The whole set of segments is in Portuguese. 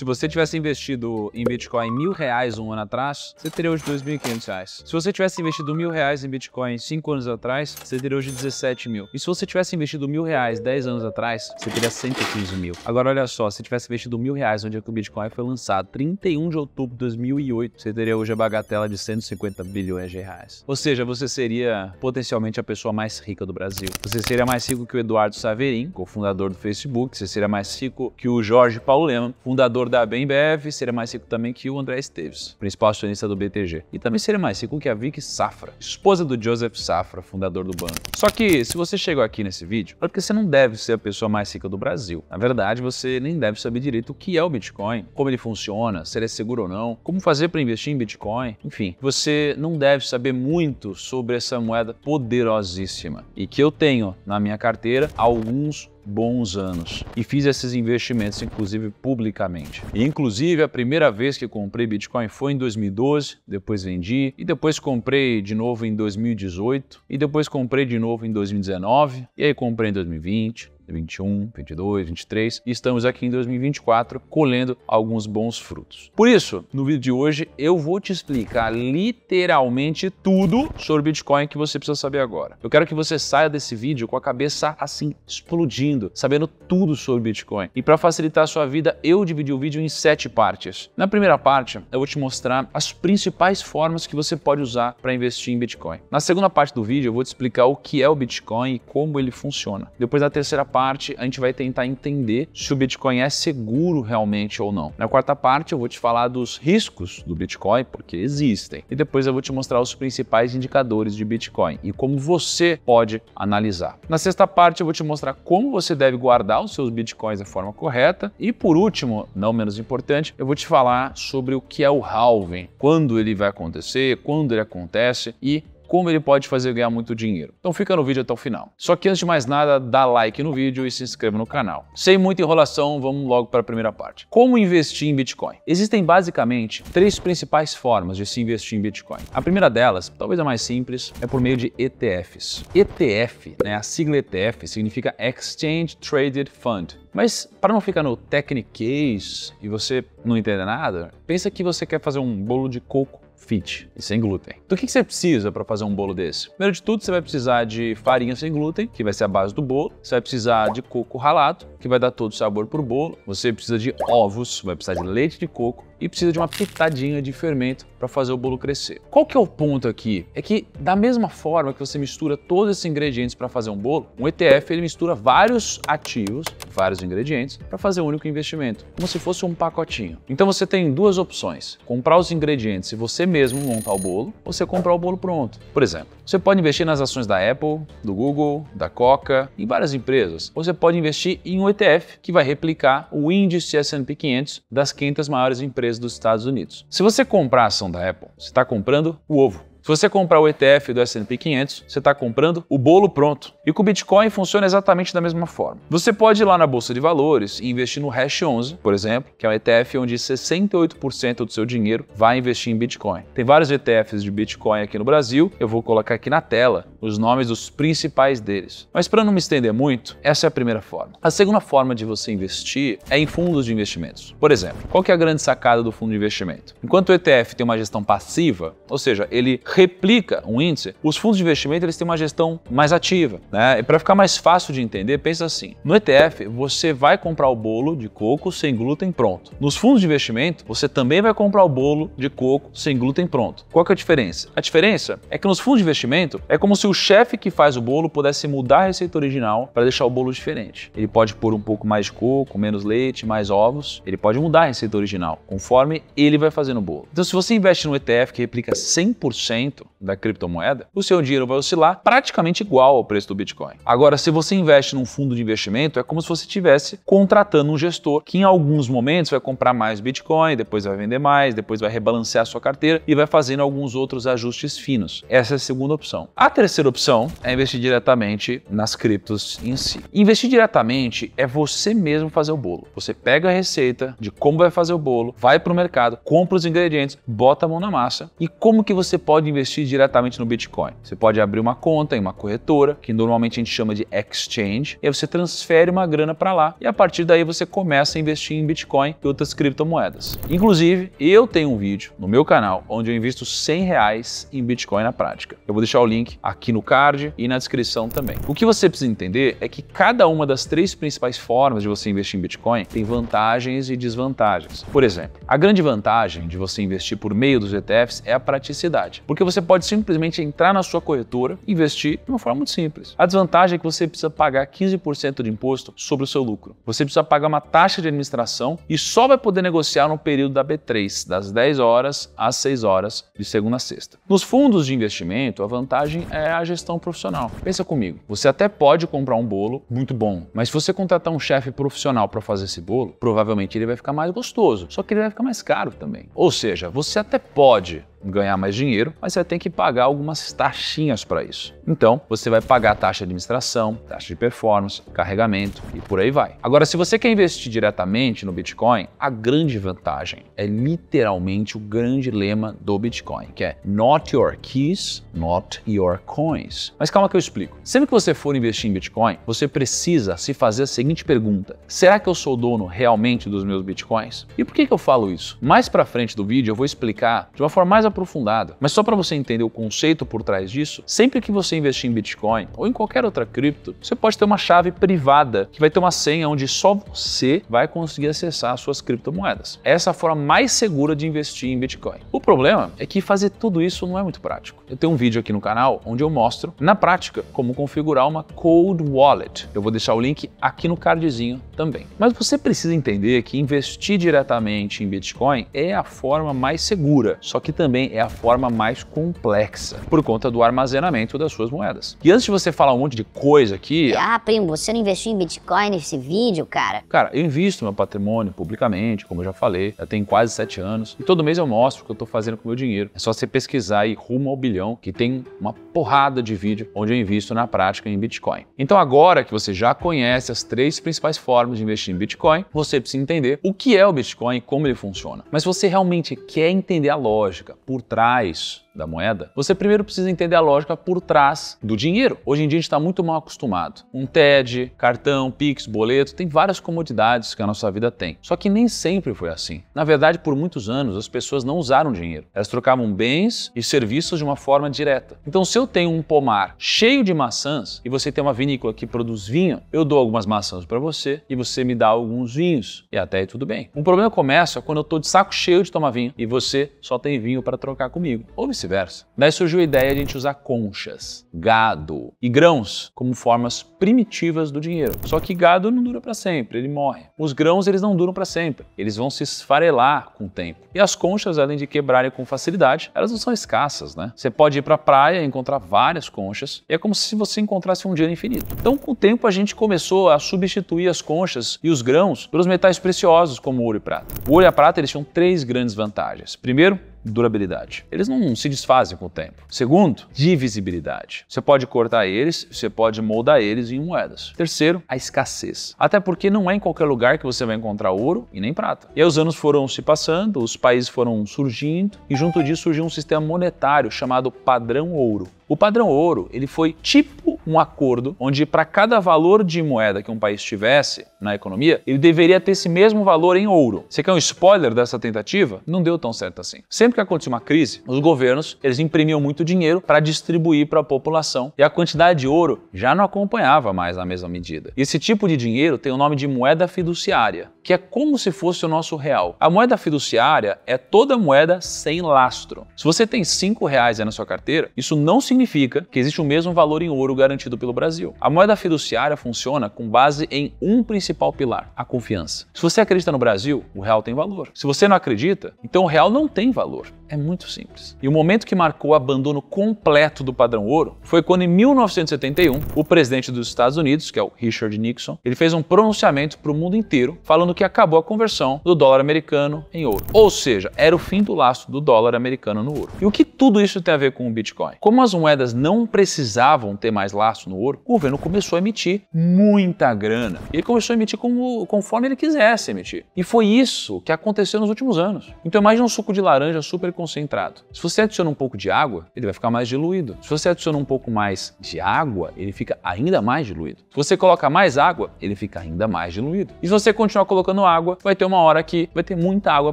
Se você tivesse investido em Bitcoin mil reais um ano atrás, você teria hoje 2.500 reais. Se você tivesse investido mil reais em Bitcoin cinco anos atrás, você teria hoje 17 mil. E se você tivesse investido mil reais dez anos atrás, você teria 115 mil. Agora olha só, se tivesse investido mil reais no dia é que o Bitcoin foi lançado, 31 de outubro de 2008, você teria hoje a bagatela de 150 bilhões de reais. Ou seja, você seria potencialmente a pessoa mais rica do Brasil. Você seria mais rico que o Eduardo Saverin, cofundador do Facebook. Você seria mais rico que o Jorge Paulo fundador da BMBF, seria mais rico também que o André Esteves, principal acionista do BTG. E também seria mais rico que a Vicky Safra, esposa do Joseph Safra, fundador do banco. Só que se você chegou aqui nesse vídeo, é porque você não deve ser a pessoa mais rica do Brasil. Na verdade, você nem deve saber direito o que é o Bitcoin, como ele funciona, se ele é seguro ou não, como fazer para investir em Bitcoin, enfim. Você não deve saber muito sobre essa moeda poderosíssima e que eu tenho na minha carteira alguns bons anos e fiz esses investimentos, inclusive publicamente. E, inclusive, a primeira vez que comprei Bitcoin foi em 2012, depois vendi, e depois comprei de novo em 2018, e depois comprei de novo em 2019, e aí comprei em 2020, 21, 22, 23 e estamos aqui em 2024 colhendo alguns bons frutos. Por isso, no vídeo de hoje eu vou te explicar literalmente tudo sobre Bitcoin que você precisa saber agora. Eu quero que você saia desse vídeo com a cabeça assim explodindo, sabendo tudo sobre Bitcoin. E para facilitar a sua vida, eu dividi o vídeo em sete partes. Na primeira parte, eu vou te mostrar as principais formas que você pode usar para investir em Bitcoin. Na segunda parte do vídeo, eu vou te explicar o que é o Bitcoin e como ele funciona. Depois na terceira parte parte, a gente vai tentar entender se o Bitcoin é seguro realmente ou não. Na quarta parte, eu vou te falar dos riscos do Bitcoin, porque existem. E depois eu vou te mostrar os principais indicadores de Bitcoin e como você pode analisar. Na sexta parte, eu vou te mostrar como você deve guardar os seus Bitcoins da forma correta. E por último, não menos importante, eu vou te falar sobre o que é o halving, quando ele vai acontecer, quando ele acontece e como ele pode fazer ganhar muito dinheiro. Então fica no vídeo até o final. Só que antes de mais nada, dá like no vídeo e se inscreva no canal. Sem muita enrolação, vamos logo para a primeira parte. Como investir em Bitcoin? Existem basicamente três principais formas de se investir em Bitcoin. A primeira delas, talvez a mais simples, é por meio de ETFs. ETF, né, a sigla ETF significa Exchange Traded Fund. Mas para não ficar no technique case e você não entender nada, pensa que você quer fazer um bolo de coco fit e sem glúten. Do que, que você precisa para fazer um bolo desse? Primeiro de tudo, você vai precisar de farinha sem glúten, que vai ser a base do bolo. Você vai precisar de coco ralado, que vai dar todo o sabor para o bolo. Você precisa de ovos, vai precisar de leite de coco, e precisa de uma pitadinha de fermento para fazer o bolo crescer. Qual que é o ponto aqui? É que da mesma forma que você mistura todos esses ingredientes para fazer um bolo, um ETF ele mistura vários ativos, vários ingredientes, para fazer um único investimento, como se fosse um pacotinho. Então você tem duas opções, comprar os ingredientes e você mesmo montar o bolo, ou você comprar o bolo pronto. Por exemplo, você pode investir nas ações da Apple, do Google, da Coca, em várias empresas. Ou você pode investir em um ETF que vai replicar o índice S&P 500 das 500 maiores empresas empresa dos Estados Unidos. Se você comprar a ação da Apple, você está comprando o ovo. Se você comprar o ETF do S&P 500, você está comprando o bolo pronto. E com o Bitcoin funciona exatamente da mesma forma. Você pode ir lá na bolsa de valores e investir no Hash 11, por exemplo, que é um ETF onde 68% do seu dinheiro vai investir em Bitcoin. Tem vários ETFs de Bitcoin aqui no Brasil. Eu vou colocar aqui na tela os nomes dos principais deles. Mas para não me estender muito, essa é a primeira forma. A segunda forma de você investir é em fundos de investimentos. Por exemplo, qual é a grande sacada do fundo de investimento? Enquanto o ETF tem uma gestão passiva, ou seja, ele replica um índice, os fundos de investimento eles têm uma gestão mais ativa. Né? E para ficar mais fácil de entender, pensa assim: no ETF, você vai comprar o bolo de coco sem glúten pronto. Nos fundos de investimento, você também vai comprar o bolo de coco sem glúten pronto. Qual que é a diferença? A diferença é que nos fundos de investimento é como se o chefe que faz o bolo pudesse mudar a receita original para deixar o bolo diferente. Ele pode pôr um pouco mais de coco, menos leite, mais ovos. Ele pode mudar a receita original conforme ele vai fazendo o bolo. Então, se você investe no ETF que replica 100% da criptomoeda, o seu dinheiro vai oscilar praticamente igual ao preço do Bitcoin. Agora, se você investe num fundo de investimento, é como se você estivesse contratando um gestor que em alguns momentos vai comprar mais Bitcoin, depois vai vender mais, depois vai rebalancear a sua carteira e vai fazendo alguns outros ajustes finos. Essa é a segunda opção. A terceira opção é investir diretamente nas criptos em si. Investir diretamente é você mesmo fazer o bolo. Você pega a receita de como vai fazer o bolo, vai para o mercado, compra os ingredientes, bota a mão na massa e como que você pode investir diretamente no Bitcoin. Você pode abrir uma conta em uma corretora, que normalmente a gente chama de exchange, e aí você transfere uma grana para lá e a partir daí você começa a investir em Bitcoin e outras criptomoedas. Inclusive, eu tenho um vídeo no meu canal onde eu invisto 100 reais em Bitcoin na prática. Eu vou deixar o link aqui no card e na descrição também. O que você precisa entender é que cada uma das três principais formas de você investir em Bitcoin tem vantagens e desvantagens. Por exemplo, a grande vantagem de você investir por meio dos ETFs é a praticidade, porque porque você pode simplesmente entrar na sua corretora e investir de uma forma muito simples. A desvantagem é que você precisa pagar 15% de imposto sobre o seu lucro. Você precisa pagar uma taxa de administração e só vai poder negociar no período da B3, das 10 horas às 6 horas de segunda a sexta. Nos fundos de investimento, a vantagem é a gestão profissional. Pensa comigo, você até pode comprar um bolo muito bom, mas se você contratar um chefe profissional para fazer esse bolo, provavelmente ele vai ficar mais gostoso, só que ele vai ficar mais caro também. Ou seja, você até pode ganhar mais dinheiro, mas você vai ter que pagar algumas taxinhas para isso. Então, você vai pagar taxa de administração, taxa de performance, carregamento e por aí vai. Agora, se você quer investir diretamente no Bitcoin, a grande vantagem é literalmente o grande lema do Bitcoin, que é not your keys, not your coins. Mas calma que eu explico. Sempre que você for investir em Bitcoin, você precisa se fazer a seguinte pergunta: será que eu sou dono realmente dos meus Bitcoins? E por que, que eu falo isso? Mais para frente do vídeo eu vou explicar de uma forma mais aprofundada. Mas só para você entender o conceito por trás disso, sempre que você investir em Bitcoin ou em qualquer outra cripto, você pode ter uma chave privada que vai ter uma senha onde só você vai conseguir acessar as suas criptomoedas. Essa é a forma mais segura de investir em Bitcoin. O problema é que fazer tudo isso não é muito prático. Eu tenho um vídeo aqui no canal onde eu mostro, na prática, como configurar uma cold wallet. Eu vou deixar o link aqui no cardzinho também. Mas você precisa entender que investir diretamente em Bitcoin é a forma mais segura, só que também também é a forma mais complexa, por conta do armazenamento das suas moedas. E antes de você falar um monte de coisa aqui... Ah, primo, você não investiu em Bitcoin nesse vídeo, cara? Cara, eu invisto meu patrimônio publicamente, como eu já falei, já tem quase sete anos, e todo mês eu mostro o que eu tô fazendo com o meu dinheiro. É só você pesquisar aí Rumo ao Bilhão, que tem uma porrada de vídeo onde eu invisto na prática em Bitcoin. Então agora que você já conhece as três principais formas de investir em Bitcoin, você precisa entender o que é o Bitcoin e como ele funciona. Mas se você realmente quer entender a lógica, por trás da moeda, você primeiro precisa entender a lógica por trás do dinheiro. Hoje em dia a gente está muito mal acostumado. Um TED, cartão, Pix, boleto, tem várias comodidades que a nossa vida tem. Só que nem sempre foi assim. Na verdade, por muitos anos as pessoas não usaram dinheiro. Elas trocavam bens e serviços de uma forma direta. Então, se eu tenho um pomar cheio de maçãs e você tem uma vinícola que produz vinho, eu dou algumas maçãs para você e você me dá alguns vinhos e até aí tudo bem. Um problema começa quando eu estou de saco cheio de tomar vinho e você só tem vinho para trocar comigo. Ou vice-versa. Daí surgiu a ideia de a gente usar conchas, gado e grãos como formas primitivas do dinheiro. Só que gado não dura para sempre, ele morre. Os grãos eles não duram para sempre, eles vão se esfarelar com o tempo. E as conchas, além de quebrarem com facilidade, elas não são escassas, né? Você pode ir para a praia e encontrar várias conchas, e é como se você encontrasse um dinheiro infinito. Então, com o tempo a gente começou a substituir as conchas e os grãos pelos metais preciosos como ouro e prata. O ouro e a prata eles tinham três grandes vantagens. Primeiro, durabilidade. Eles não se desfazem com o tempo. Segundo, divisibilidade. Você pode cortar eles, você pode moldar eles em moedas. Terceiro, a escassez. Até porque não é em qualquer lugar que você vai encontrar ouro e nem prata. E aí os anos foram se passando, os países foram surgindo e junto disso surgiu um sistema monetário chamado padrão ouro. O padrão ouro ele foi tipo um acordo onde para cada valor de moeda que um país tivesse na economia, ele deveria ter esse mesmo valor em ouro. Você quer um spoiler dessa tentativa? Não deu tão certo assim. Sempre que acontecia uma crise, os governos eles imprimiam muito dinheiro para distribuir para a população e a quantidade de ouro já não acompanhava mais na mesma medida. Esse tipo de dinheiro tem o nome de moeda fiduciária, que é como se fosse o nosso real. A moeda fiduciária é toda moeda sem lastro. Se você tem cinco reais na sua carteira, isso não significa significa que existe o mesmo valor em ouro garantido pelo Brasil. A moeda fiduciária funciona com base em um principal pilar, a confiança. Se você acredita no Brasil, o real tem valor. Se você não acredita, então o real não tem valor. É muito simples. E o momento que marcou o abandono completo do padrão ouro foi quando, em 1971, o presidente dos Estados Unidos, que é o Richard Nixon, ele fez um pronunciamento para o mundo inteiro falando que acabou a conversão do dólar americano em ouro. Ou seja, era o fim do laço do dólar americano no ouro. E o que tudo isso tem a ver com o Bitcoin? Como as moedas moedas não precisavam ter mais laço no ouro, o governo começou a emitir muita grana. E ele começou a emitir como, conforme ele quisesse emitir. E foi isso que aconteceu nos últimos anos. Então imagine um suco de laranja super concentrado. Se você adiciona um pouco de água, ele vai ficar mais diluído. Se você adiciona um pouco mais de água, ele fica ainda mais diluído. Se você coloca mais água, ele fica ainda mais diluído. E se você continuar colocando água, vai ter uma hora que vai ter muita água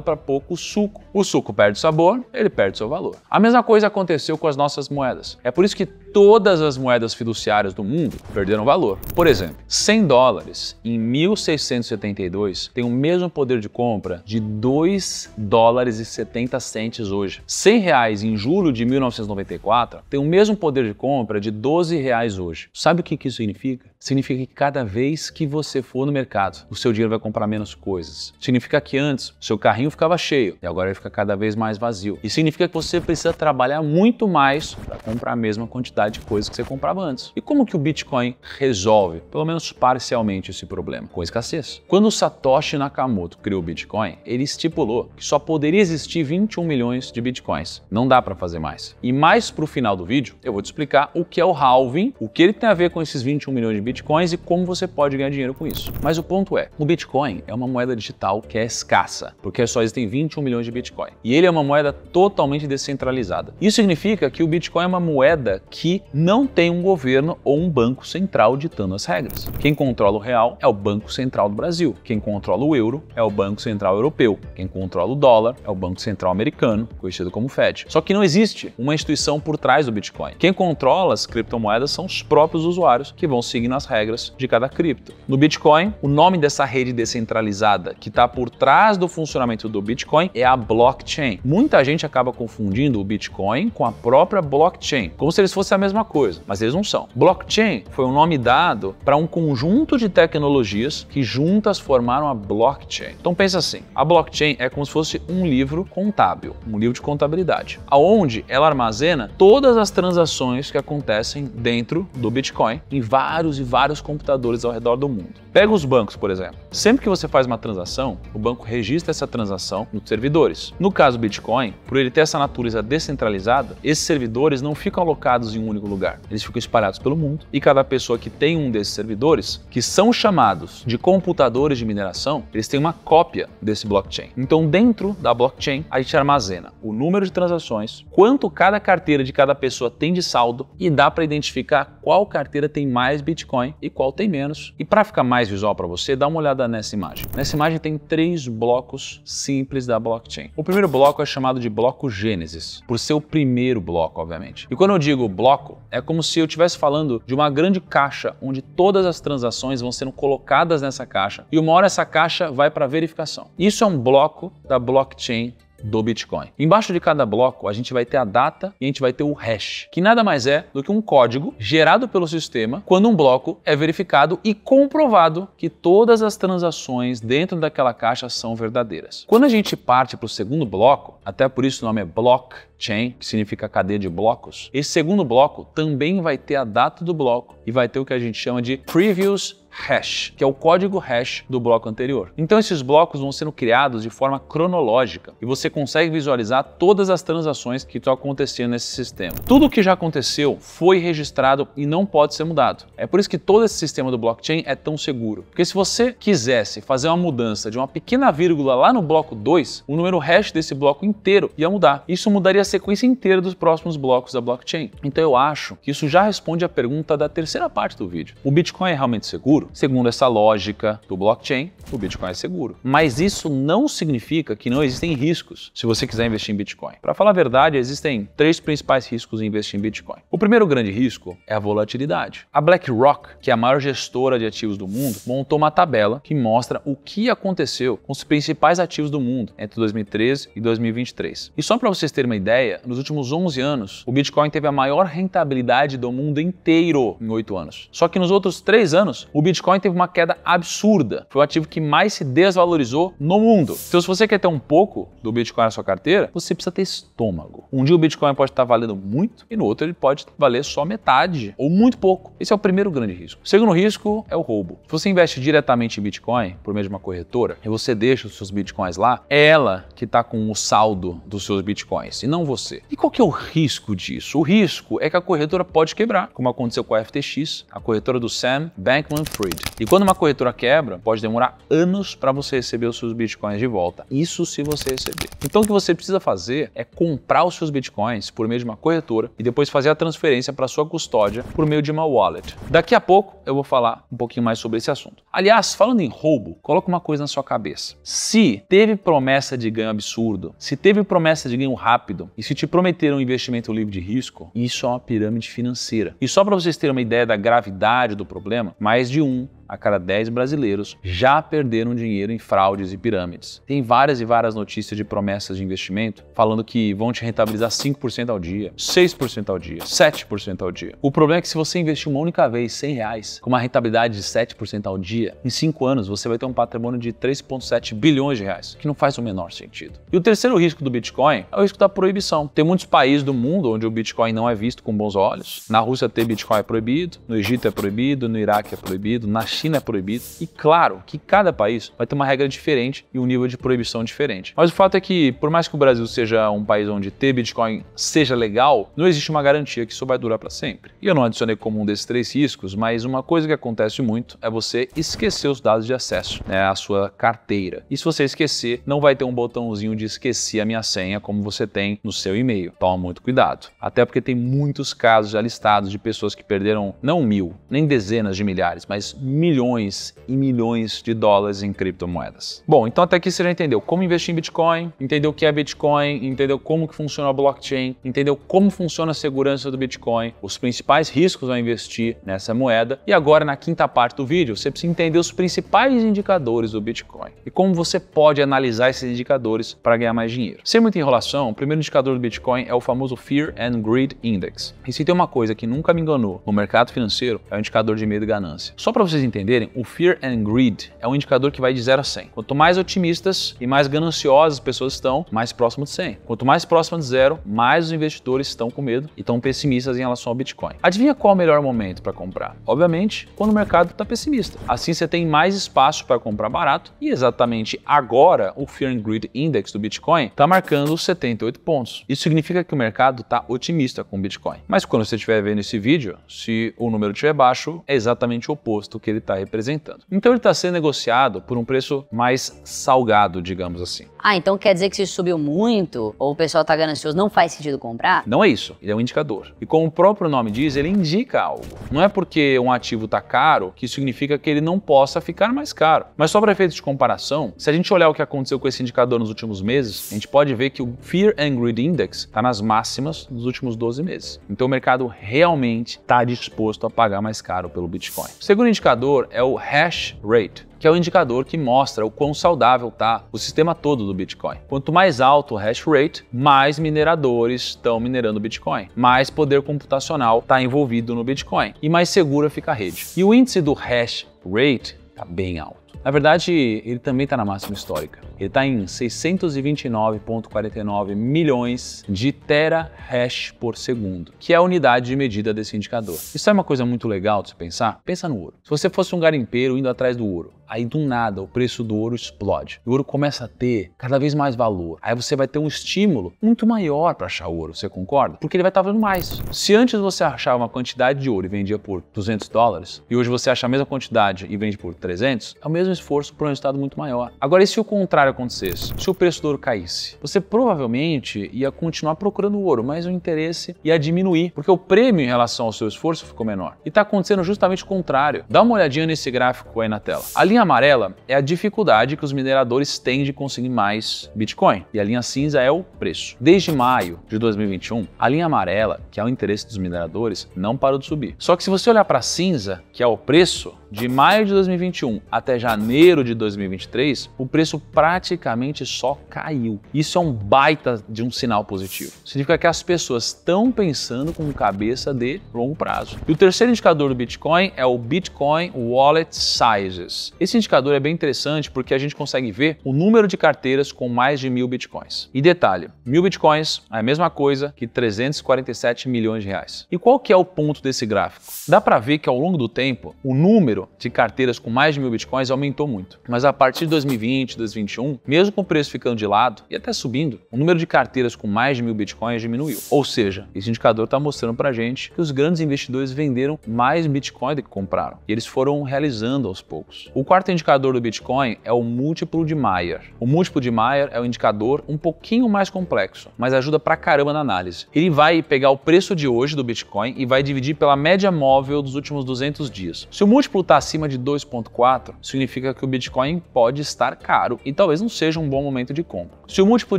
para pouco suco. O suco perde sabor, ele perde seu valor. A mesma coisa aconteceu com as nossas moedas. É por isso que todas as moedas fiduciárias do mundo perderam valor. Por exemplo, 100 dólares em 1672 tem o mesmo poder de compra de 2 dólares e 70 centes hoje. 100 reais em julho de 1994 tem o mesmo poder de compra de 12 reais hoje. Sabe o que, que isso significa? Significa que cada vez que você for no mercado, o seu dinheiro vai comprar menos coisas. Significa que antes seu carrinho ficava cheio e agora ele fica cada vez mais vazio. E significa que você precisa trabalhar muito mais para comprar a mesma quantidade quantidade de coisas que você comprava antes. E como que o Bitcoin resolve, pelo menos parcialmente, esse problema? Com escassez. Quando Satoshi Nakamoto criou o Bitcoin, ele estipulou que só poderia existir 21 milhões de Bitcoins. Não dá para fazer mais. E mais para o final do vídeo, eu vou te explicar o que é o halving, o que ele tem a ver com esses 21 milhões de Bitcoins e como você pode ganhar dinheiro com isso. Mas o ponto é, o Bitcoin é uma moeda digital que é escassa, porque só existem 21 milhões de Bitcoin. E ele é uma moeda totalmente descentralizada. Isso significa que o Bitcoin é uma moeda que que não tem um governo ou um banco central ditando as regras. Quem controla o real é o Banco Central do Brasil, quem controla o euro é o Banco Central Europeu, quem controla o dólar é o Banco Central Americano, conhecido como Fed. Só que não existe uma instituição por trás do Bitcoin. Quem controla as criptomoedas são os próprios usuários que vão seguindo as regras de cada cripto. No Bitcoin, o nome dessa rede descentralizada que está por trás do funcionamento do Bitcoin é a blockchain. Muita gente acaba confundindo o Bitcoin com a própria blockchain, como se eles fossem a mesma coisa, mas eles não são. Blockchain foi um nome dado para um conjunto de tecnologias que juntas formaram a blockchain. Então pensa assim, a blockchain é como se fosse um livro contábil, um livro de contabilidade, aonde ela armazena todas as transações que acontecem dentro do Bitcoin em vários e vários computadores ao redor do mundo. Pega os bancos, por exemplo. Sempre que você faz uma transação, o banco registra essa transação nos servidores. No caso do Bitcoin, por ele ter essa natureza descentralizada, esses servidores não ficam alocados em um único lugar. Eles ficam espalhados pelo mundo e cada pessoa que tem um desses servidores, que são chamados de computadores de mineração, eles têm uma cópia desse blockchain. Então, dentro da blockchain, a gente armazena o número de transações, quanto cada carteira de cada pessoa tem de saldo e dá para identificar qual carteira tem mais Bitcoin e qual tem menos. E para ficar mais mais visual para você, dá uma olhada nessa imagem. Nessa imagem tem três blocos simples da blockchain. O primeiro bloco é chamado de bloco Gênesis, por ser o primeiro bloco, obviamente. E quando eu digo bloco, é como se eu estivesse falando de uma grande caixa onde todas as transações vão sendo colocadas nessa caixa e uma hora essa caixa vai para verificação. Isso é um bloco da blockchain do Bitcoin. Embaixo de cada bloco, a gente vai ter a data e a gente vai ter o hash, que nada mais é do que um código gerado pelo sistema quando um bloco é verificado e comprovado que todas as transações dentro daquela caixa são verdadeiras. Quando a gente parte para o segundo bloco, até por isso o nome é blockchain, que significa cadeia de blocos, esse segundo bloco também vai ter a data do bloco e vai ter o que a gente chama de previous hash, que é o código hash do bloco anterior. Então esses blocos vão sendo criados de forma cronológica e você consegue visualizar todas as transações que estão acontecendo nesse sistema. Tudo o que já aconteceu foi registrado e não pode ser mudado. É por isso que todo esse sistema do blockchain é tão seguro. Porque se você quisesse fazer uma mudança de uma pequena vírgula lá no bloco 2, o número hash desse bloco inteiro ia mudar. Isso mudaria a sequência inteira dos próximos blocos da blockchain. Então eu acho que isso já responde a pergunta da terceira parte do vídeo. O Bitcoin é realmente seguro? Segundo essa lógica do blockchain, o Bitcoin é seguro. Mas isso não significa que não existem riscos se você quiser investir em Bitcoin. Para falar a verdade, existem três principais riscos em investir em Bitcoin. O primeiro grande risco é a volatilidade. A BlackRock, que é a maior gestora de ativos do mundo, montou uma tabela que mostra o que aconteceu com os principais ativos do mundo entre 2013 e 2023. E só para vocês terem uma ideia, nos últimos 11 anos, o Bitcoin teve a maior rentabilidade do mundo inteiro em 8 anos. Só que nos outros 3 anos, o Bitcoin Bitcoin teve uma queda absurda. Foi o ativo que mais se desvalorizou no mundo. Então, se você quer ter um pouco do Bitcoin na sua carteira, você precisa ter estômago. Um dia o Bitcoin pode estar valendo muito e no outro ele pode valer só metade ou muito pouco. Esse é o primeiro grande risco. O segundo risco é o roubo. Se você investe diretamente em Bitcoin por meio de uma corretora e você deixa os seus Bitcoins lá, é ela que está com o saldo dos seus Bitcoins e não você. E qual que é o risco disso? O risco é que a corretora pode quebrar, como aconteceu com a FTX, a corretora do Sam Bankman Freed. E quando uma corretora quebra, pode demorar anos para você receber os seus bitcoins de volta. Isso se você receber. Então o que você precisa fazer é comprar os seus bitcoins por meio de uma corretora e depois fazer a transferência para sua custódia por meio de uma wallet. Daqui a pouco eu vou falar um pouquinho mais sobre esse assunto. Aliás, falando em roubo, coloca uma coisa na sua cabeça. Se teve promessa de ganho absurdo, se teve promessa de ganho rápido e se te prometeram um investimento livre de risco, isso é uma pirâmide financeira. E só para vocês terem uma ideia da gravidade do problema, mais de um 1 a cada 10 brasileiros já perderam dinheiro em fraudes e pirâmides. Tem várias e várias notícias de promessas de investimento falando que vão te rentabilizar 5% ao dia, 6% ao dia, 7% ao dia. O problema é que se você investir uma única vez 100 reais com uma rentabilidade de 7% ao dia, em 5 anos você vai ter um patrimônio de 3,7 bilhões de reais, que não faz o menor sentido. E o terceiro risco do Bitcoin é o risco da proibição. Tem muitos países do mundo onde o Bitcoin não é visto com bons olhos. Na Rússia ter Bitcoin é proibido, no Egito é proibido, no Iraque é proibido, na China é proibido. E claro que cada país vai ter uma regra diferente e um nível de proibição diferente. Mas o fato é que, por mais que o Brasil seja um país onde ter Bitcoin seja legal, não existe uma garantia que isso vai durar para sempre. E eu não adicionei como um desses três riscos, mas uma coisa que acontece muito é você esquecer os dados de acesso, né, a sua carteira. E se você esquecer, não vai ter um botãozinho de esqueci a minha senha como você tem no seu e-mail. Toma muito cuidado. Até porque tem muitos casos já listados de pessoas que perderam não mil, nem dezenas de milhares, mas mil milhões e milhões de dólares em criptomoedas. Bom, então até aqui você já entendeu como investir em Bitcoin, entendeu o que é Bitcoin, entendeu como que funciona a blockchain, entendeu como funciona a segurança do Bitcoin, os principais riscos ao investir nessa moeda. E agora na quinta parte do vídeo, você precisa entender os principais indicadores do Bitcoin e como você pode analisar esses indicadores para ganhar mais dinheiro. Sem muita enrolação, o primeiro indicador do Bitcoin é o famoso Fear and Greed Index. E se tem uma coisa que nunca me enganou no mercado financeiro, é o indicador de medo e ganância. Só para vocês entenderem entenderem, o Fear and Greed é um indicador que vai de 0 a 100. Quanto mais otimistas e mais gananciosas as pessoas estão, mais próximo de 100. Quanto mais próximo de zero, mais os investidores estão com medo e estão pessimistas em relação ao Bitcoin. Adivinha qual é o melhor momento para comprar? Obviamente, quando o mercado está pessimista. Assim você tem mais espaço para comprar barato e exatamente agora o Fear and Greed Index do Bitcoin está marcando 78 pontos. Isso significa que o mercado está otimista com o Bitcoin. Mas quando você estiver vendo esse vídeo, se o número estiver baixo, é exatamente o oposto que ele está representando. Então ele está sendo negociado por um preço mais salgado, digamos assim. Ah, então quer dizer que se subiu muito ou o pessoal está ganancioso, não faz sentido comprar? Não é isso, ele é um indicador. E como o próprio nome diz, ele indica algo. Não é porque um ativo está caro que significa que ele não possa ficar mais caro. Mas só para efeito de comparação, se a gente olhar o que aconteceu com esse indicador nos últimos meses, a gente pode ver que o Fear and Greed Index está nas máximas dos últimos 12 meses. Então o mercado realmente está disposto a pagar mais caro pelo Bitcoin. O segundo indicador é o hash rate que é o indicador que mostra o quão saudável está o sistema todo do Bitcoin. Quanto mais alto o hash rate, mais mineradores estão minerando Bitcoin, mais poder computacional está envolvido no Bitcoin e mais segura fica a rede. E o índice do hash rate está bem alto. Na verdade, ele também está na máxima histórica ele está em 629,49 milhões de terahash por segundo, que é a unidade de medida desse indicador. Isso é uma coisa muito legal de se pensar? Pensa no ouro. Se você fosse um garimpeiro indo atrás do ouro, aí do nada o preço do ouro explode. O ouro começa a ter cada vez mais valor. Aí você vai ter um estímulo muito maior para achar ouro, você concorda? Porque ele vai estar tá valendo mais. Se antes você achava uma quantidade de ouro e vendia por 200 dólares, e hoje você acha a mesma quantidade e vende por 300, é o mesmo esforço para um resultado muito maior. Agora, e se o contrário contrário acontecesse, se o preço do ouro caísse, você provavelmente ia continuar procurando o ouro, mas o interesse ia diminuir, porque o prêmio em relação ao seu esforço ficou menor. E está acontecendo justamente o contrário. Dá uma olhadinha nesse gráfico aí na tela. A linha amarela é a dificuldade que os mineradores têm de conseguir mais Bitcoin, e a linha cinza é o preço. Desde maio de 2021, a linha amarela, que é o interesse dos mineradores, não parou de subir. Só que se você olhar para a cinza, que é o preço, de maio de 2021 até janeiro de 2023, o preço praticamente só caiu. Isso é um baita de um sinal positivo. Significa que as pessoas estão pensando com cabeça de longo prazo. E o terceiro indicador do Bitcoin é o Bitcoin Wallet Sizes. Esse indicador é bem interessante porque a gente consegue ver o número de carteiras com mais de mil Bitcoins. E detalhe, mil Bitcoins é a mesma coisa que 347 milhões de reais. E qual que é o ponto desse gráfico? Dá para ver que ao longo do tempo, o número número de carteiras com mais de mil bitcoins aumentou muito. Mas a partir de 2020, 2021, mesmo com o preço ficando de lado e até subindo, o número de carteiras com mais de mil bitcoins diminuiu. Ou seja, esse indicador está mostrando para gente que os grandes investidores venderam mais bitcoin do que compraram. E eles foram realizando aos poucos. O quarto indicador do bitcoin é o múltiplo de Mayer. O múltiplo de Mayer é um indicador um pouquinho mais complexo, mas ajuda pra caramba na análise. Ele vai pegar o preço de hoje do bitcoin e vai dividir pela média móvel dos últimos 200 dias. Se o múltiplo está acima de 2,4, significa que o Bitcoin pode estar caro e talvez não seja um bom momento de compra. Se o múltiplo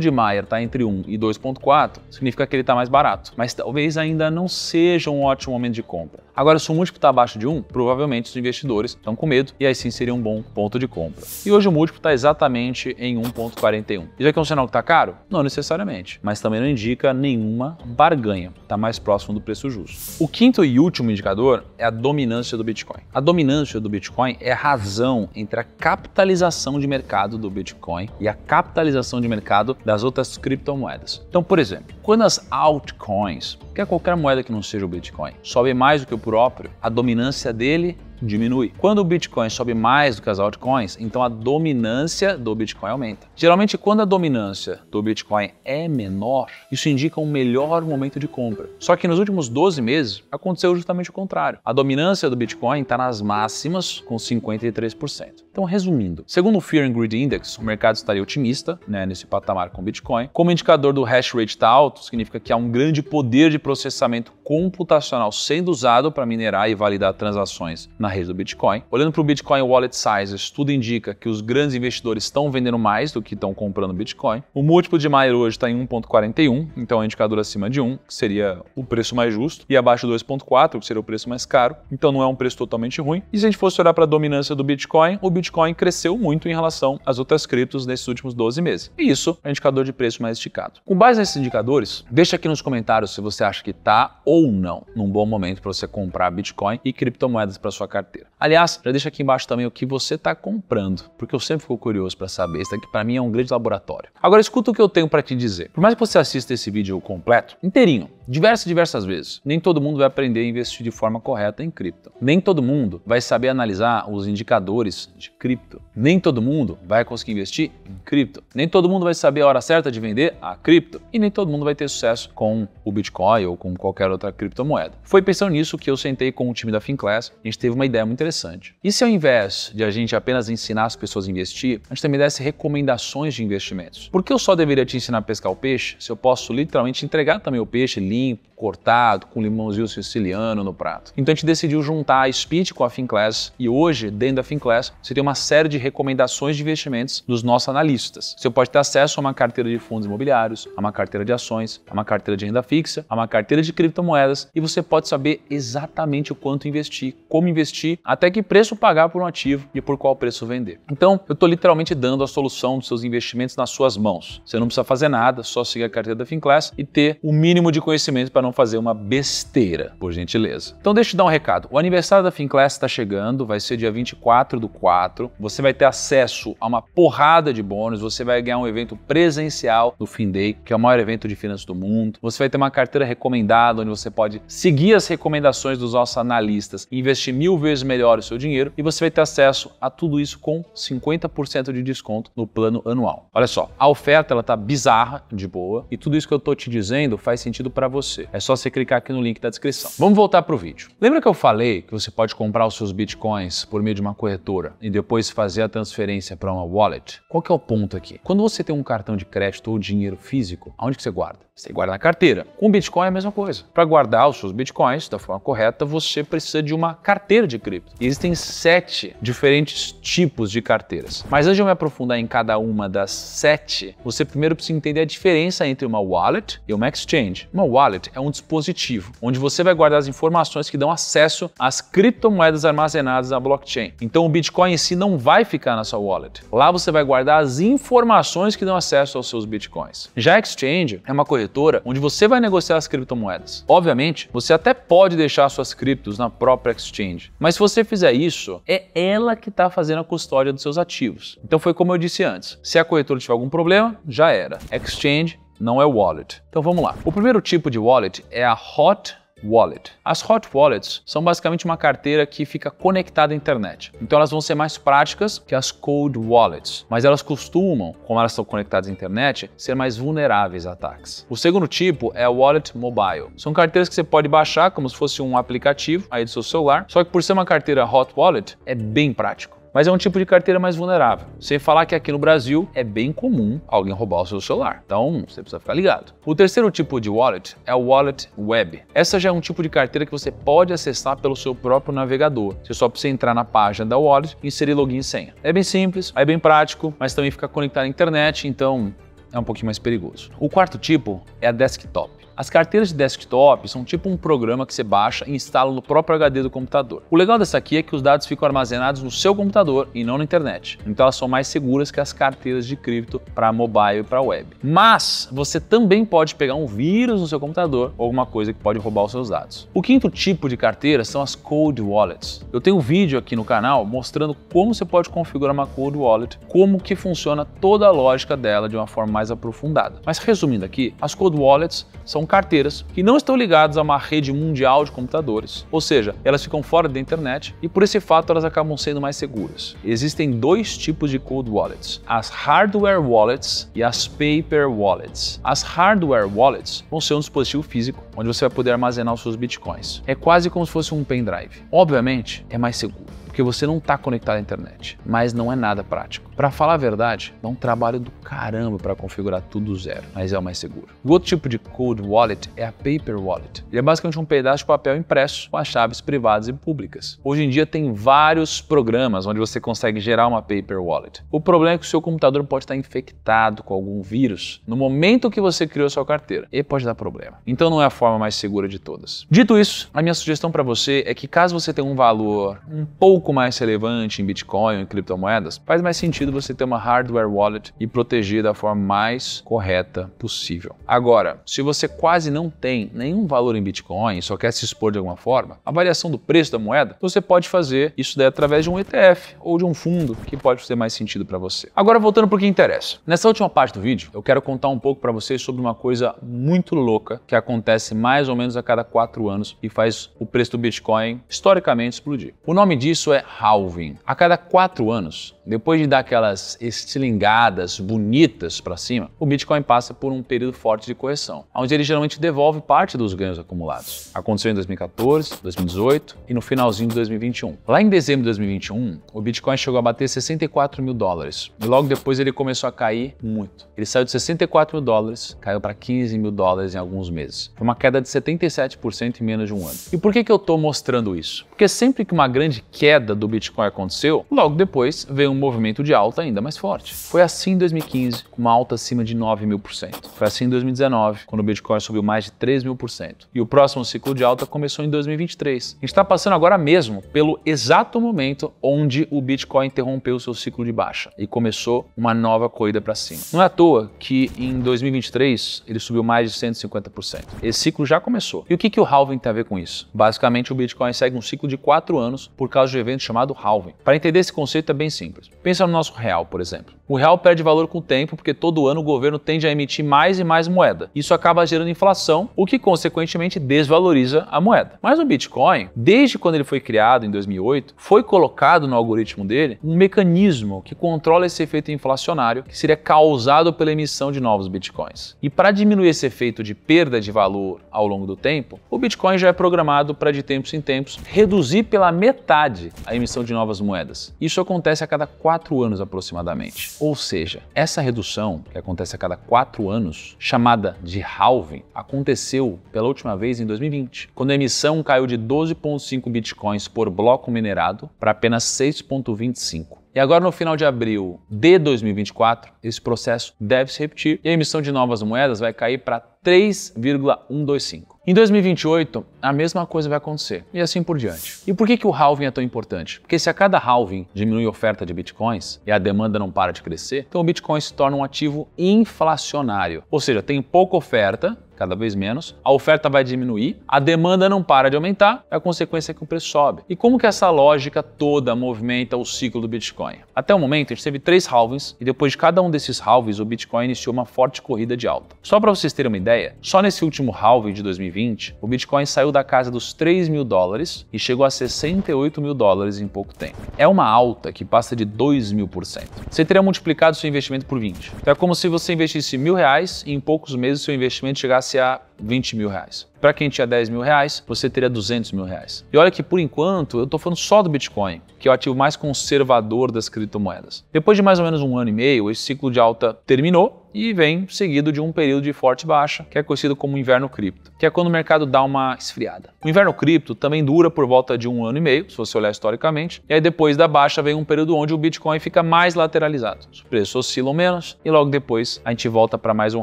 de Mayer está entre 1 e 2,4, significa que ele está mais barato, mas talvez ainda não seja um ótimo momento de compra. Agora, se o múltiplo está abaixo de 1, provavelmente os investidores estão com medo e aí sim seria um bom ponto de compra. E hoje o múltiplo está exatamente em 1,41. Isso aqui é um sinal que está caro? Não necessariamente, mas também não indica nenhuma barganha, está mais próximo do preço justo. O quinto e último indicador é a dominância do Bitcoin. A dominância do Bitcoin é a razão entre a capitalização de mercado do Bitcoin e a capitalização de mercado das outras criptomoedas. Então, por exemplo, quando as altcoins, que é qualquer moeda que não seja o Bitcoin, sobe mais do que o próprio, a dominância dele diminui. Quando o Bitcoin sobe mais do que as altcoins, então a dominância do Bitcoin aumenta. Geralmente, quando a dominância do Bitcoin é menor, isso indica um melhor momento de compra. Só que nos últimos 12 meses aconteceu justamente o contrário. A dominância do Bitcoin está nas máximas com 53%. Então, resumindo, segundo o Fear and Greed Index, o mercado estaria otimista né, nesse patamar com o Bitcoin. Como o indicador do hash rate está alto, significa que há um grande poder de processamento computacional sendo usado para minerar e validar transações na rede do Bitcoin. Olhando para o Bitcoin Wallet Sizes, tudo indica que os grandes investidores estão vendendo mais do que estão comprando Bitcoin. O múltiplo de Mayer hoje está em 1,41, então é um indicador acima de 1, que seria o preço mais justo, e abaixo de 2,4, que seria o preço mais caro. Então não é um preço totalmente ruim. E se a gente fosse olhar para a dominância do Bitcoin, o Bitcoin cresceu muito em relação às outras criptos nesses últimos 12 meses. E isso é um indicador de preço mais esticado. Com base nesses indicadores, deixa aqui nos comentários se você acha que está ou não num bom momento para você comprar Bitcoin e criptomoedas para sua carteira carteira. Aliás, já deixa aqui embaixo também o que você está comprando, porque eu sempre fico curioso para saber. Isso aqui para mim é um grande laboratório. Agora escuta o que eu tenho para te dizer. Por mais que você assista esse vídeo completo, inteirinho, diversas diversas vezes, nem todo mundo vai aprender a investir de forma correta em cripto. Nem todo mundo vai saber analisar os indicadores de cripto. Nem todo mundo vai conseguir investir em cripto. Nem todo mundo vai saber a hora certa de vender a cripto. E nem todo mundo vai ter sucesso com o Bitcoin ou com qualquer outra criptomoeda. Foi pensando nisso que eu sentei com o time da FinClass. A gente teve uma ideia é muito interessante. E se ao invés de a gente apenas ensinar as pessoas a investir, a gente também desse recomendações de investimentos? Por que eu só deveria te ensinar a pescar o peixe se eu posso literalmente entregar também o peixe limpo, cortado, com limãozinho siciliano no prato? Então a gente decidiu juntar a Speed com a Finclass e hoje, dentro da Finclass, você tem uma série de recomendações de investimentos dos nossos analistas. Você pode ter acesso a uma carteira de fundos imobiliários, a uma carteira de ações, a uma carteira de renda fixa, a uma carteira de criptomoedas e você pode saber exatamente o quanto investir, como investir investir, até que preço pagar por um ativo e por qual preço vender. Então, eu estou literalmente dando a solução dos seus investimentos nas suas mãos. Você não precisa fazer nada, só seguir a carteira da FinClass e ter o mínimo de conhecimento para não fazer uma besteira, por gentileza. Então, deixa eu te dar um recado. O aniversário da FinClass está chegando, vai ser dia 24 do 4. Você vai ter acesso a uma porrada de bônus, você vai ganhar um evento presencial do FinDay, que é o maior evento de finanças do mundo. Você vai ter uma carteira recomendada, onde você pode seguir as recomendações dos nossos analistas, investir mil vezes melhor o seu dinheiro e você vai ter acesso a tudo isso com 50% de desconto no plano anual. Olha só, a oferta ela tá bizarra, de boa, e tudo isso que eu tô te dizendo faz sentido para você. É só você clicar aqui no link da descrição. Vamos voltar pro vídeo. Lembra que eu falei que você pode comprar os seus bitcoins por meio de uma corretora e depois fazer a transferência para uma wallet? Qual que é o ponto aqui? Quando você tem um cartão de crédito ou dinheiro físico, aonde que você guarda? Você guarda na carteira. Com Bitcoin é a mesma coisa. Para guardar os seus bitcoins da forma correta, você precisa de uma carteira de cripto. existem sete diferentes tipos de carteiras. Mas antes de eu me aprofundar em cada uma das sete, você primeiro precisa entender a diferença entre uma wallet e uma exchange. Uma wallet é um dispositivo onde você vai guardar as informações que dão acesso às criptomoedas armazenadas na blockchain. Então o Bitcoin em si não vai ficar na sua wallet. Lá você vai guardar as informações que dão acesso aos seus Bitcoins. Já a exchange é uma corretora onde você vai negociar as criptomoedas. Obviamente, você até pode deixar suas criptos na própria exchange, mas se você fizer isso, é ela que está fazendo a custódia dos seus ativos. Então foi como eu disse antes: se a corretora tiver algum problema, já era. Exchange não é wallet. Então vamos lá. O primeiro tipo de wallet é a hot Wallet. As hot wallets são basicamente uma carteira que fica conectada à internet. Então elas vão ser mais práticas que as cold wallets, mas elas costumam, como elas estão conectadas à internet, ser mais vulneráveis a ataques. O segundo tipo é a wallet mobile. São carteiras que você pode baixar como se fosse um aplicativo aí do seu celular, só que por ser uma carteira hot wallet, é bem prático mas é um tipo de carteira mais vulnerável. Sem falar que aqui no Brasil é bem comum alguém roubar o seu celular, então você precisa ficar ligado. O terceiro tipo de wallet é o wallet web. Essa já é um tipo de carteira que você pode acessar pelo seu próprio navegador. Você só precisa entrar na página da wallet e inserir login e senha. É bem simples, é bem prático, mas também fica conectado à internet, então é um pouquinho mais perigoso. O quarto tipo é a desktop. As carteiras de desktop são tipo um programa que você baixa e instala no próprio HD do computador. O legal dessa aqui é que os dados ficam armazenados no seu computador e não na internet. Então elas são mais seguras que as carteiras de cripto para mobile e para web. Mas você também pode pegar um vírus no seu computador ou alguma coisa que pode roubar os seus dados. O quinto tipo de carteira são as cold wallets. Eu tenho um vídeo aqui no canal mostrando como você pode configurar uma cold wallet, como que funciona toda a lógica dela de uma forma mais aprofundada. Mas resumindo aqui, as cold wallets são carteiras que não estão ligadas a uma rede mundial de computadores, ou seja, elas ficam fora da internet e por esse fato elas acabam sendo mais seguras. Existem dois tipos de cold wallets: as hardware wallets e as paper wallets. As hardware wallets vão ser um dispositivo físico onde você vai poder armazenar os seus bitcoins. É quase como se fosse um pendrive. Obviamente, é mais seguro porque você não está conectado à internet, mas não é nada prático. Para falar a verdade, dá um trabalho do caramba para configurar tudo zero, mas é o mais seguro. O outro tipo de cold wallet é a paper wallet. Ele é basicamente um pedaço de papel impresso com as chaves privadas e públicas. Hoje em dia tem vários programas onde você consegue gerar uma paper wallet. O problema é que o seu computador pode estar infectado com algum vírus no momento que você criou sua carteira e pode dar problema. Então não é a forma mais segura de todas. Dito isso, a minha sugestão para você é que caso você tenha um valor um pouco pouco mais relevante em Bitcoin e criptomoedas, faz mais sentido você ter uma hardware wallet e proteger da forma mais correta possível. Agora, se você quase não tem nenhum valor em Bitcoin e só quer se expor de alguma forma, a variação do preço da moeda, você pode fazer isso daí através de um ETF ou de um fundo que pode fazer mais sentido para você. Agora voltando para o que interessa. Nessa última parte do vídeo, eu quero contar um pouco para vocês sobre uma coisa muito louca que acontece mais ou menos a cada quatro anos e faz o preço do Bitcoin historicamente explodir. O nome disso é halving. A cada quatro anos, depois de dar aquelas estilingadas bonitas para cima, o Bitcoin passa por um período forte de correção, onde ele geralmente devolve parte dos ganhos acumulados. Aconteceu em 2014, 2018 e no finalzinho de 2021. Lá em dezembro de 2021, o Bitcoin chegou a bater 64 mil dólares e logo depois ele começou a cair muito. Ele saiu de 64 mil dólares, caiu para 15 mil dólares em alguns meses. Foi uma queda de 77% em menos de um ano. E por que, que eu estou mostrando isso? Porque sempre que uma grande queda do Bitcoin aconteceu, logo depois veio um movimento de alta ainda mais forte. Foi assim em 2015, com uma alta acima de 9 mil por cento. Foi assim em 2019, quando o Bitcoin subiu mais de 3 mil por cento. E o próximo ciclo de alta começou em 2023. A gente está passando agora mesmo pelo exato momento onde o Bitcoin interrompeu seu ciclo de baixa e começou uma nova corrida para cima. Não é à toa que em 2023 ele subiu mais de 150%. Esse ciclo já começou. E o que, que o halving tem a ver com isso? Basicamente, o Bitcoin segue um ciclo de quatro anos por causa de um evento chamado halving. Para entender esse conceito é bem simples. Pensa no nosso real, por exemplo. O real perde valor com o tempo porque todo ano o governo tende a emitir mais e mais moeda. Isso acaba gerando inflação, o que consequentemente desvaloriza a moeda. Mas o Bitcoin, desde quando ele foi criado em 2008, foi colocado no algoritmo dele um mecanismo que controla esse efeito inflacionário que seria causado pela emissão de novos bitcoins. E para diminuir esse efeito de perda de valor ao longo do tempo, o Bitcoin já é programado para de tempos em tempos reduzir pela metade a emissão de novas moedas. Isso acontece a cada quatro anos aproximadamente. Ou seja, essa redução, que acontece a cada quatro anos, chamada de halving, aconteceu pela última vez em 2020, quando a emissão caiu de 12,5 bitcoins por bloco minerado para apenas 6,25. E agora, no final de abril de 2024, esse processo deve se repetir e a emissão de novas moedas vai cair para 3,125. Em 2028, a mesma coisa vai acontecer, e assim por diante. E por que, que o halving é tão importante? Porque se a cada halving diminui a oferta de bitcoins e a demanda não para de crescer, então o bitcoin se torna um ativo inflacionário. Ou seja, tem pouca oferta, cada vez menos, a oferta vai diminuir, a demanda não para de aumentar, a consequência é que o preço sobe. E como que essa lógica toda movimenta o ciclo do Bitcoin? Até o momento, a gente teve três halvings, e depois de cada um desses halvings, o Bitcoin iniciou uma forte corrida de alta. Só para vocês terem uma ideia, ideia, só nesse último halving de 2020, o Bitcoin saiu da casa dos 3 mil dólares e chegou a 68 mil dólares em pouco tempo. É uma alta que passa de 2 mil por cento. Você teria multiplicado seu investimento por 20. Então é como se você investisse mil reais e em poucos meses seu investimento chegasse a 20 mil reais. Para quem tinha 10 mil reais, você teria 200 mil reais. E olha que por enquanto eu estou falando só do Bitcoin, que é o ativo mais conservador das criptomoedas. Depois de mais ou menos um ano e meio, esse ciclo de alta terminou e vem seguido de um período de forte baixa, que é conhecido como inverno cripto, que é quando o mercado dá uma esfriada. O inverno cripto também dura por volta de um ano e meio, se você olhar historicamente, e aí depois da baixa vem um período onde o Bitcoin fica mais lateralizado. Os preços oscilam menos e logo depois a gente volta para mais um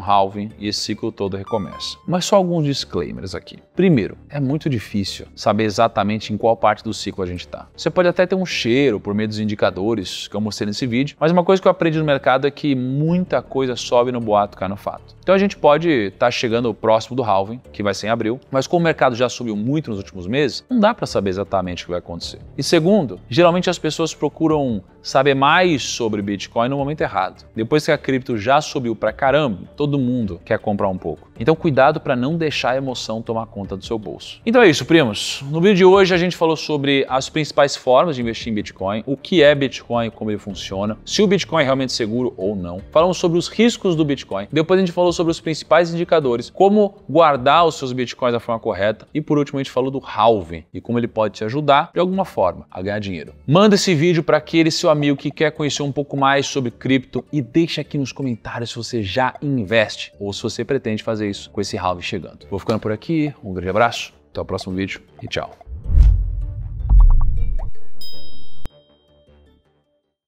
halving e esse ciclo todo recomeça. Mas só alguns disclaimers aqui. Primeiro, é muito difícil saber exatamente em qual parte do ciclo a gente está. Você pode até ter um cheiro por meio dos indicadores que eu mostrei nesse vídeo, mas uma coisa que eu aprendi no mercado é que muita coisa sobe no boato, cai no fato. Então a gente pode estar tá chegando próximo do halving, que vai ser em abril, mas como o mercado já subiu muito nos últimos meses, não dá para saber exatamente o que vai acontecer. E segundo, geralmente as pessoas procuram saber mais sobre Bitcoin no momento errado. Depois que a cripto já subiu para caramba, todo mundo quer comprar um pouco. Então cuidado para não deixar a emoção tomar conta do seu bolso. Então é isso, primos. No vídeo de hoje a gente falou sobre as principais formas de investir em Bitcoin, o que é Bitcoin, como ele funciona, se o Bitcoin é realmente seguro ou não. Falamos sobre os riscos do Bitcoin. Depois a gente falou sobre os principais indicadores, como guardar os seus Bitcoins da forma correta e por último a gente falou do halving e como ele pode te ajudar de alguma forma a ganhar dinheiro. Manda esse vídeo para aquele seu amigo que quer conhecer um pouco mais sobre cripto e deixa aqui nos comentários se você já investe ou se você pretende fazer fazer isso com esse halve chegando. Vou ficando por aqui, um grande abraço, até o próximo vídeo e tchau.